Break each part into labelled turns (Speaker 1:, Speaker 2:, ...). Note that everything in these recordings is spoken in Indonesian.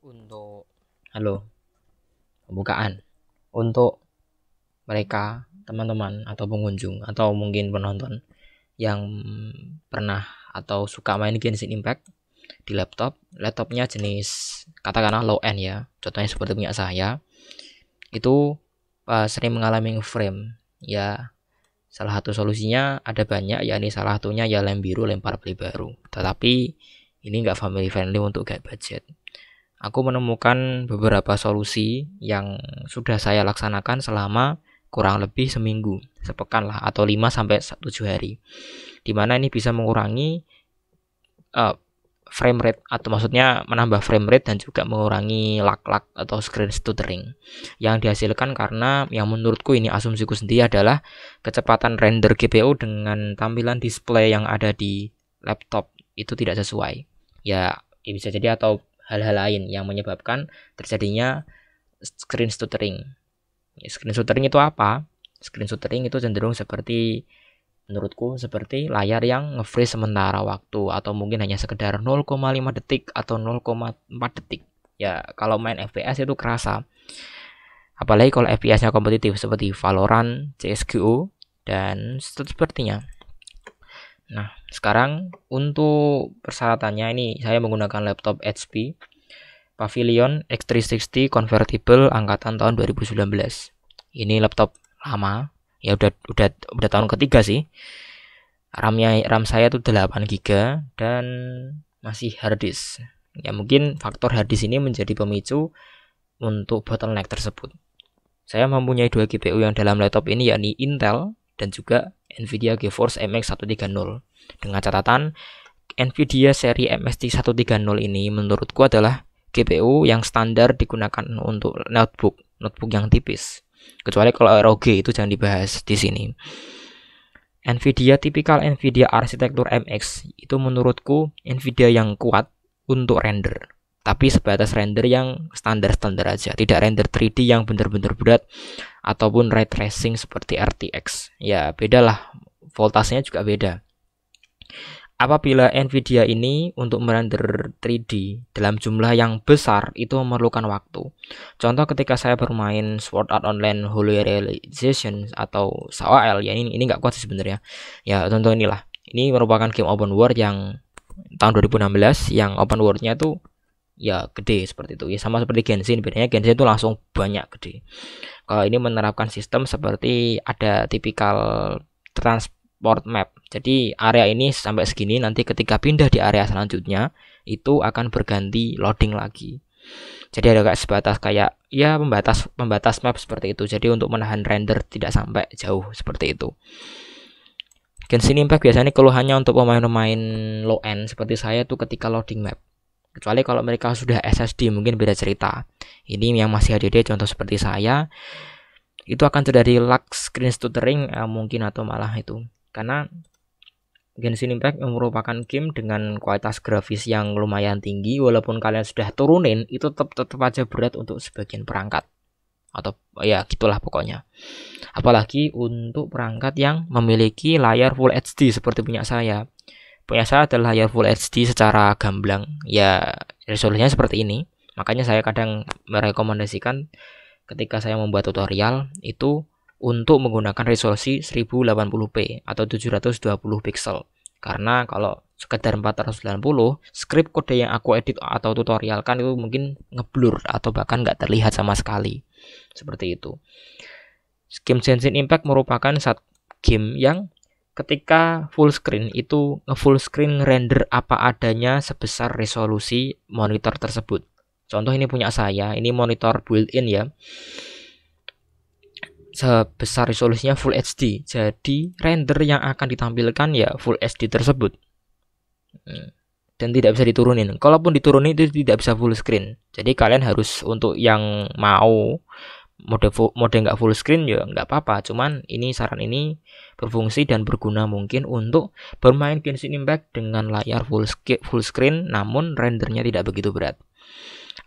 Speaker 1: untuk halo pembukaan untuk mereka teman-teman atau pengunjung atau mungkin penonton yang pernah atau suka main Genshin Impact di laptop laptopnya jenis katakanlah low end ya contohnya seperti punya saya itu uh, sering mengalami frame ya Salah satu solusinya ada banyak, yakni salah satunya ya lem biru lempar beli baru. Tetapi ini enggak family friendly untuk guide budget aku menemukan beberapa solusi yang sudah saya laksanakan selama kurang lebih seminggu, sepekan lah atau 5 sampai 7 hari. Dimana ini bisa mengurangi uh, frame rate atau maksudnya menambah frame rate dan juga mengurangi lag-lag atau screen stuttering yang dihasilkan karena yang menurutku ini asumsiku sendiri adalah kecepatan render GPU dengan tampilan display yang ada di laptop itu tidak sesuai ya, ya bisa jadi atau hal-hal lain yang menyebabkan terjadinya screen stuttering. Ya, screen stuttering itu apa? Screen stuttering itu cenderung seperti menurutku seperti layar yang nge-freeze sementara waktu atau mungkin hanya sekedar 0,5 detik atau 0,4 detik. Ya, kalau main FPS itu kerasa. Apalagi kalau FPS-nya kompetitif seperti Valorant, CS:GO dan sepertinya. Nah, sekarang untuk persyaratannya ini saya menggunakan laptop HP Pavilion X360 Convertible angkatan tahun 2019. Ini laptop lama, ya udah udah udah tahun ketiga sih. RAM-nya RAM saya itu 8 GB dan masih hard disk. Ya mungkin faktor hard disk ini menjadi pemicu untuk bottleneck tersebut. Saya mempunyai dua GPU yang dalam laptop ini yakni Intel dan juga Nvidia GeForce MX 130. Dengan catatan Nvidia seri MST 130 ini menurutku adalah GPU yang standar digunakan untuk notebook, notebook yang tipis. Kecuali kalau ROG itu jangan dibahas di sini. Nvidia tipikal Nvidia arsitektur MX itu menurutku Nvidia yang kuat untuk render. Tapi sebatas render yang standar-standar aja, tidak render 3D yang benar-benar berat ataupun ray tracing seperti RTX. Ya, bedalah voltasenya juga beda. Apabila Nvidia ini untuk merender 3D dalam jumlah yang besar itu memerlukan waktu. Contoh ketika saya bermain Sword Art Online Holy Realization atau SAOL ya ini ini nggak kuat sih sebenarnya. Ya contoh inilah. Ini merupakan game open world yang tahun 2016 yang open worldnya tuh ya gede seperti itu ya sama seperti Genshin bedanya Genshin itu langsung banyak gede kalau ini menerapkan sistem seperti ada tipikal transport map jadi area ini sampai segini nanti ketika pindah di area selanjutnya itu akan berganti loading lagi jadi ada kayak sebatas kayak ya pembatas pembatas map seperti itu jadi untuk menahan render tidak sampai jauh seperti itu Genshin Impact biasanya keluhannya untuk pemain-pemain low end seperti saya tuh ketika loading map kecuali kalau mereka sudah SSD mungkin beda cerita ini yang masih HDD contoh seperti saya itu akan terjadi lag screen stuttering eh, mungkin atau malah itu karena Genshin Impact merupakan game dengan kualitas grafis yang lumayan tinggi walaupun kalian sudah turunin itu tetap tetap aja berat untuk sebagian perangkat atau ya gitulah pokoknya apalagi untuk perangkat yang memiliki layar full HD seperti punya saya biasa adalah layar Full HD secara gamblang ya resolusinya seperti ini makanya saya kadang merekomendasikan ketika saya membuat tutorial itu untuk menggunakan resolusi 1080p atau 720 pixel karena kalau sekedar 490 script kode yang aku edit atau tutorialkan itu mungkin ngeblur atau bahkan nggak terlihat sama sekali seperti itu game Genshin Impact merupakan saat game yang ketika full screen itu full screen render apa adanya sebesar resolusi monitor tersebut. Contoh ini punya saya, ini monitor built-in ya. Sebesar resolusinya full HD. Jadi render yang akan ditampilkan ya full HD tersebut. Hmm. Dan tidak bisa diturunin. Kalaupun diturunin itu tidak bisa full screen. Jadi kalian harus untuk yang mau mode full, mode nggak full screen ya nggak apa-apa cuman ini saran ini berfungsi dan berguna mungkin untuk bermain Genshin Impact dengan layar full screen, full screen namun rendernya tidak begitu berat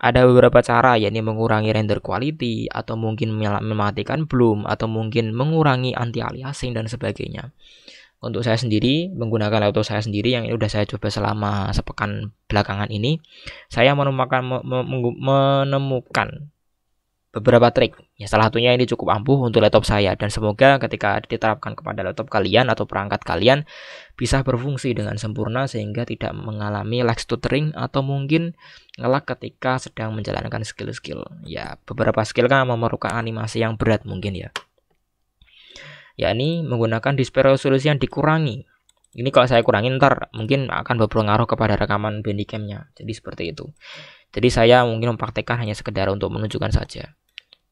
Speaker 1: ada beberapa cara yakni mengurangi render quality atau mungkin mematikan bloom atau mungkin mengurangi anti aliasing dan sebagainya untuk saya sendiri menggunakan laptop saya sendiri yang ini udah saya coba selama sepekan belakangan ini saya menemukan menemukan beberapa trik. Ya, salah satunya ini cukup ampuh untuk laptop saya dan semoga ketika diterapkan kepada laptop kalian atau perangkat kalian bisa berfungsi dengan sempurna sehingga tidak mengalami lag stuttering atau mungkin ngelag ketika sedang menjalankan skill-skill. Ya, beberapa skill kan memerlukan animasi yang berat mungkin ya. Yakni menggunakan display resolusi yang dikurangi. Ini kalau saya kurangin ntar mungkin akan berpengaruh kepada rekaman bandicamnya. Jadi seperti itu. Jadi saya mungkin mempraktekkan hanya sekedar untuk menunjukkan saja.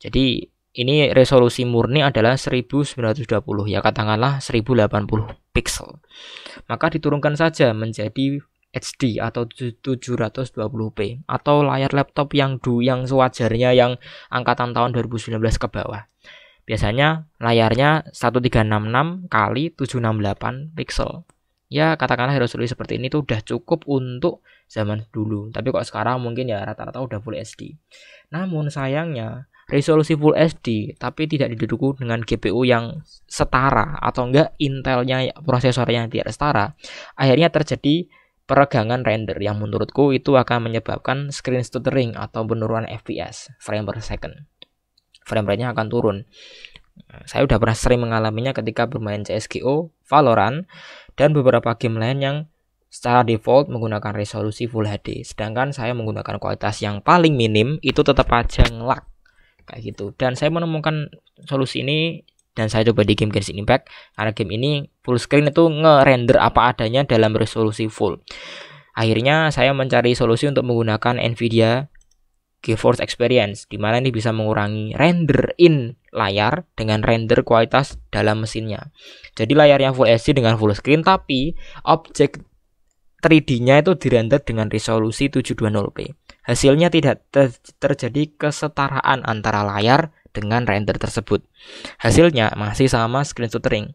Speaker 1: Jadi ini resolusi murni adalah 1920 ya katakanlah 1080 pixel. Maka diturunkan saja menjadi HD atau 720p atau layar laptop yang du yang sewajarnya yang angkatan tahun 2019 ke bawah. Biasanya layarnya 1366 kali 768 pixel. Ya katakanlah resolusi seperti ini tuh udah cukup untuk zaman dulu. Tapi kok sekarang mungkin ya rata-rata udah full HD. Namun sayangnya resolusi Full HD tapi tidak didukung dengan GPU yang setara atau enggak Intelnya prosesornya yang tidak setara, akhirnya terjadi peregangan render yang menurutku itu akan menyebabkan screen stuttering atau penurunan FPS frame per second. Frame rate-nya akan turun. Saya udah pernah sering mengalaminya ketika bermain CS:GO, Valorant, dan beberapa game lain yang secara default menggunakan resolusi Full HD. Sedangkan saya menggunakan kualitas yang paling minim itu tetap aja ngelag kayak gitu dan saya menemukan solusi ini dan saya coba di game Genshin Impact karena game ini full screen itu nge-render apa adanya dalam resolusi full akhirnya saya mencari solusi untuk menggunakan Nvidia GeForce Experience di mana ini bisa mengurangi render in layar dengan render kualitas dalam mesinnya. Jadi layarnya full HD dengan full screen tapi objek 3D-nya itu dirender dengan resolusi 720p. Hasilnya tidak ter terjadi kesetaraan antara layar dengan render tersebut. Hasilnya masih sama screen shuttering.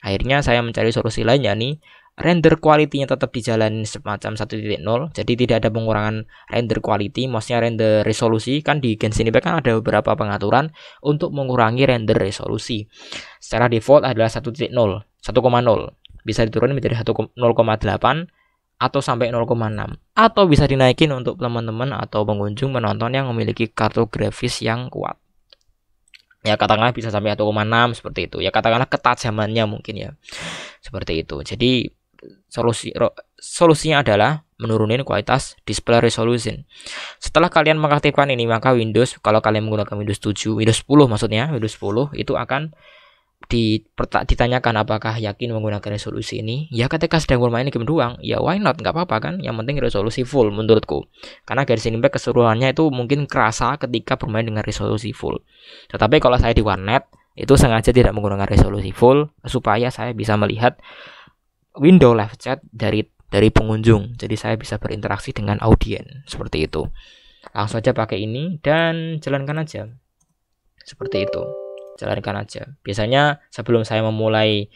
Speaker 1: Akhirnya saya mencari solusi lainnya nih. render quality-nya tetap dijalani semacam 1.0 jadi tidak ada pengurangan render quality maksudnya render resolusi kan di Genshin Impact kan ada beberapa pengaturan untuk mengurangi render resolusi secara default adalah 1.0 1.0 bisa diturunkan menjadi 0,8 atau sampai 0,6 atau bisa dinaikin untuk teman-teman atau pengunjung penonton yang memiliki kartu grafis yang kuat ya katakanlah bisa sampai 0,6 seperti itu ya katakanlah ketajamannya mungkin ya seperti itu jadi solusi solusinya adalah menurunin kualitas display resolution setelah kalian mengaktifkan ini maka Windows kalau kalian menggunakan Windows 7 Windows 10 maksudnya Windows 10 itu akan ditanyakan apakah yakin menggunakan resolusi ini ya ketika sedang bermain game doang ya why not nggak apa-apa kan yang penting resolusi full menurutku karena garis ini keseluruhannya itu mungkin kerasa ketika bermain dengan resolusi full tetapi kalau saya di warnet itu sengaja tidak menggunakan resolusi full supaya saya bisa melihat window live chat dari dari pengunjung jadi saya bisa berinteraksi dengan audiens seperti itu langsung aja pakai ini dan jalankan aja seperti itu jalankan aja biasanya sebelum saya memulai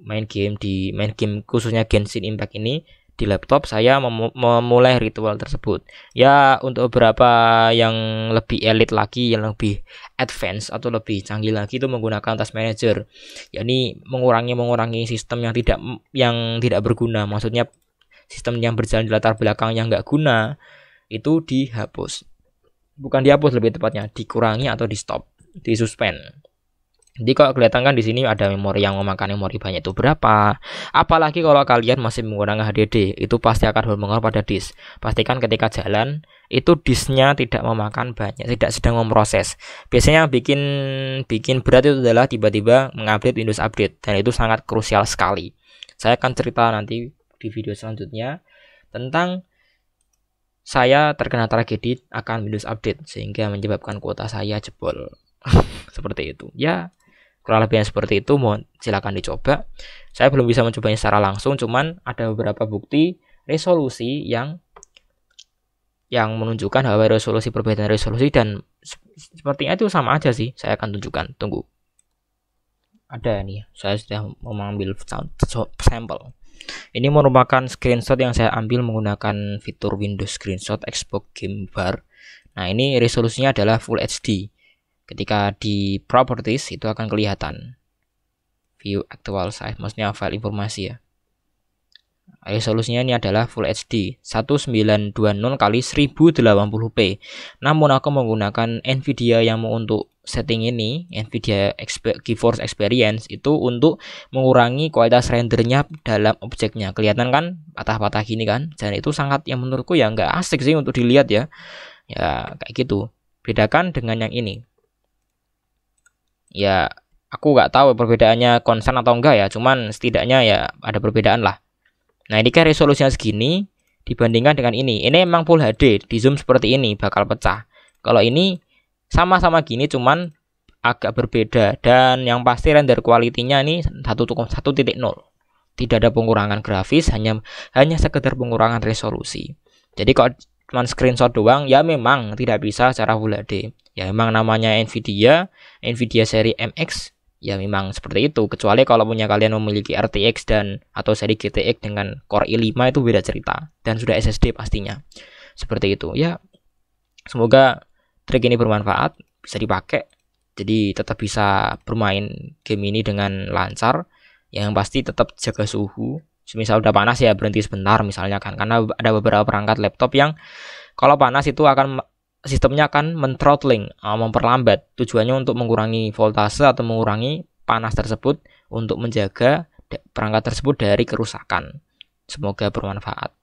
Speaker 1: main game di main game khususnya Genshin Impact ini di laptop saya mem memulai ritual tersebut ya untuk beberapa yang lebih elit lagi yang lebih advance atau lebih canggih lagi itu menggunakan task manager yakni mengurangi mengurangi sistem yang tidak yang tidak berguna maksudnya sistem yang berjalan di latar belakang yang nggak guna itu dihapus bukan dihapus lebih tepatnya dikurangi atau di stop di suspend jadi kalau kelihatan kan di sini ada memori yang memakan memori banyak itu berapa. Apalagi kalau kalian masih menggunakan HDD, itu pasti akan berpengaruh pada disk. Pastikan ketika jalan itu disknya tidak memakan banyak, tidak sedang memproses. Biasanya yang bikin bikin berat itu adalah tiba-tiba mengupdate Windows update dan itu sangat krusial sekali. Saya akan cerita nanti di video selanjutnya tentang saya terkena tragedi akan Windows update sehingga menyebabkan kuota saya jebol. Seperti itu. Ya, kurang lebih seperti itu mohon silakan dicoba saya belum bisa mencobanya secara langsung cuman ada beberapa bukti resolusi yang yang menunjukkan bahwa resolusi perbedaan resolusi dan sepertinya itu sama aja sih saya akan tunjukkan tunggu ada nih saya sudah mengambil sampel ini merupakan screenshot yang saya ambil menggunakan fitur Windows Screenshot Xbox Game Bar nah ini resolusinya adalah Full HD Ketika di properties itu akan kelihatan view actual size, maksudnya file informasi ya. Resolusinya ini adalah Full HD 1920 kali 1080p. Namun aku menggunakan Nvidia yang untuk setting ini, Nvidia GeForce Experience itu untuk mengurangi kualitas rendernya dalam objeknya. Kelihatan kan patah-patah gini kan? Dan itu sangat yang menurutku ya nggak asik sih untuk dilihat ya. Ya kayak gitu. Bedakan dengan yang ini ya aku nggak tahu perbedaannya konsen atau enggak ya cuman setidaknya ya ada perbedaan lah nah ini kan resolusinya segini dibandingkan dengan ini ini emang full HD di zoom seperti ini bakal pecah kalau ini sama-sama gini cuman agak berbeda dan yang pasti render kualitinya ini 1.1.0 tidak ada pengurangan grafis hanya hanya sekedar pengurangan resolusi jadi kalau cuma screenshot doang ya memang tidak bisa secara Full HD ya memang namanya Nvidia Nvidia seri MX ya memang seperti itu kecuali kalau punya kalian memiliki RTX dan atau seri GTX dengan Core i5 itu beda cerita dan sudah SSD pastinya seperti itu ya semoga trik ini bermanfaat bisa dipakai jadi tetap bisa bermain game ini dengan lancar yang pasti tetap jaga suhu semisal udah panas ya berhenti sebentar misalnya kan karena ada beberapa perangkat laptop yang kalau panas itu akan sistemnya akan men throttling uh, memperlambat tujuannya untuk mengurangi voltase atau mengurangi panas tersebut untuk menjaga perangkat tersebut dari kerusakan semoga bermanfaat